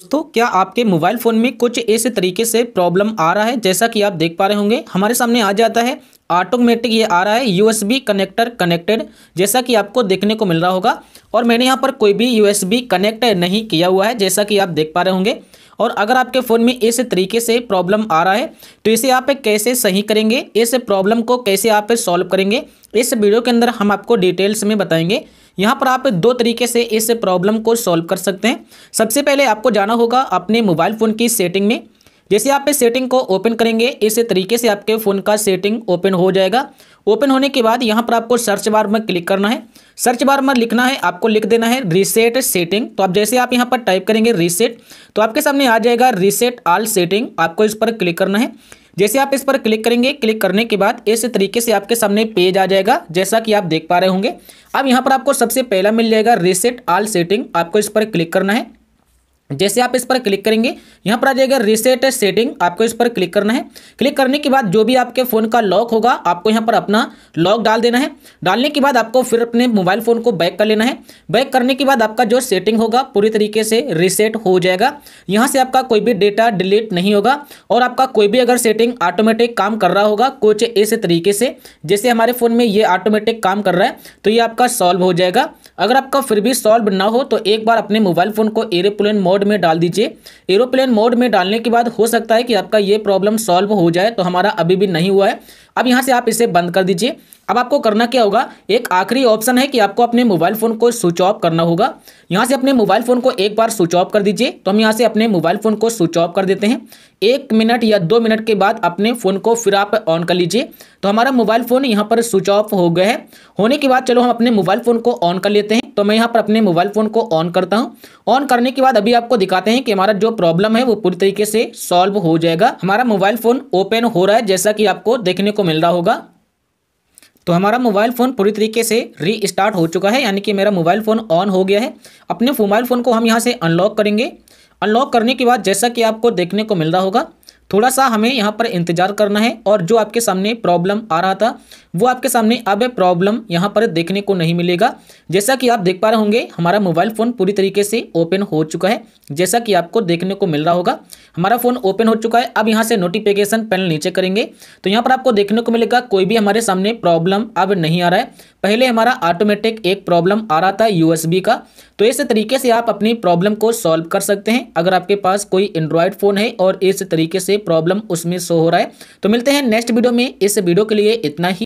दोस्तों क्या आपके मोबाइल फ़ोन में कुछ इस तरीके से प्रॉब्लम आ रहा है जैसा कि आप देख पा रहे होंगे हमारे सामने आ जाता है ऑटोमेटिक ये आ रहा है यूएसबी कनेक्टर कनेक्टेड जैसा कि आपको देखने को मिल रहा होगा और मैंने यहाँ पर कोई भी यूएसबी कनेक्ट नहीं किया हुआ है जैसा कि आप देख पा रहे होंगे और अगर आपके फ़ोन में इस तरीके से प्रॉब्लम आ रहा है तो इसे आप कैसे सही करेंगे इस प्रॉब्लम को कैसे आप सॉल्व करेंगे इस वीडियो के अंदर हम आपको डिटेल्स में बताएंगे यहाँ पर आप दो तरीके से इस प्रॉब्लम को सॉल्व कर सकते हैं सबसे पहले आपको जाना होगा अपने मोबाइल फ़ोन की सेटिंग में जैसे आप इस सेटिंग को ओपन करेंगे इस तरीके से आपके फ़ोन का सेटिंग ओपन हो जाएगा ओपन होने के बाद यहाँ पर आपको सर्च बार में क्लिक करना है सर्च बार में लिखना है आपको लिख देना है रीसेट सेटिंग तो आप जैसे आप यहाँ पर टाइप करेंगे रीसेट तो आपके सामने आ जाएगा रीसेट ऑल सेटिंग आपको इस पर क्लिक करना है जैसे आप इस पर क्लिक करेंगे क्लिक करने के बाद इस तरीके से आपके सामने पेज आ जाएगा जैसा कि आप देख पा रहे होंगे अब यहाँ पर आपको सबसे पहला मिल जाएगा रीसेट ऑल सेटिंग आपको इस पर क्लिक करना है जैसे आप इस पर क्लिक करेंगे यहाँ पर आ जाएगा रिसेट सेटिंग आपको इस पर क्लिक करना है क्लिक करने के बाद जो भी आपके फ़ोन का लॉक होगा आपको यहाँ पर अपना लॉक डाल देना है डालने के बाद आपको फिर अपने मोबाइल फ़ोन को बैक कर लेना है बैक करने के बाद आपका जो सेटिंग होगा पूरी तरीके से रिसेट हो जाएगा यहाँ से आपका कोई भी डेटा डिलीट नहीं होगा और आपका कोई भी अगर सेटिंग ऑटोमेटिक काम कर रहा होगा कुछ ऐसे तरीके से जैसे हमारे फ़ोन में ये ऑटोमेटिक काम कर रहा है तो ये आपका सॉल्व हो जाएगा अगर आपका फिर भी सॉल्व ना हो तो एक बार अपने मोबाइल फ़ोन को एरोप्लेन मोड मोड में डाल दीजिए एरोप्लेन मोड में डालने के बाद हो सकता है कि आपका ये प्रॉब्लम सॉल्व हो जाए तो हमारा अभी भी नहीं हुआ है अब यहाँ से आप इसे बंद कर दीजिए अब आपको करना क्या होगा एक आखिरी ऑप्शन है कि आपको अपने मोबाइल फ़ोन को स्विच ऑफ करना होगा यहाँ से अपने मोबाइल फ़ोन को एक बार स्विच ऑफ कर दीजिए तो हम यहाँ से अपने मोबाइल फ़ोन को स्विच ऑफ कर देते हैं एक मिनट या दो मिनट के बाद अपने फ़ोन को फिर आप ऑन कर लीजिए तो हमारा मोबाइल फ़ोन यहाँ पर स्विच ऑफ हो गया है होने के बाद चलो हम अपने मोबाइल फ़ोन को ऑन कर लेते हैं तो मैं यहाँ पर अपने मोबाइल फ़ोन को ऑन करता हूँ ऑन करने के बाद अभी आपको दिखाते हैं कि हमारा जो प्रॉब्लम है वो पूरी तरीके से सॉल्व हो जाएगा हमारा मोबाइल फ़ोन ओपन हो रहा है जैसा कि आपको देखने को मिल रहा होगा तो हमारा मोबाइल फ़ोन पूरी तरीके से री स्टार्ट हो चुका है यानी कि मेरा मोबाइल फ़ोन ऑन हो गया है अपने मोबाइल फ़ोन को हम यहाँ से अनलॉक करेंगे अनलॉक करने के बाद जैसा कि आपको देखने को मिल रहा होगा थोड़ा सा हमें यहाँ पर इंतजार करना है और जो आपके सामने प्रॉब्लम आ रहा था वो आपके सामने अब प्रॉब्लम यहाँ पर देखने को नहीं मिलेगा जैसा कि आप देख पा रहे होंगे हमारा मोबाइल फ़ोन पूरी तरीके से ओपन हो चुका है जैसा कि आपको देखने को मिल रहा होगा हमारा फ़ोन ओपन हो चुका है अब यहाँ से नोटिफिकेशन पैनल नीचे करेंगे तो यहाँ पर आपको देखने को मिलेगा कोई भी हमारे सामने प्रॉब्लम अब नहीं आ रहा है पहले हमारा ऑटोमेटिक एक प्रॉब्लम आ रहा था यू का तो इस तरीके से आप अपनी प्रॉब्लम को सॉल्व कर सकते हैं अगर आपके पास कोई एंड्रॉयड फ़ोन है और इस तरीके से प्रॉब्लम उसमें शो हो रहा है तो मिलते हैं नेक्स्ट वीडियो में इस वीडियो के लिए इतना ही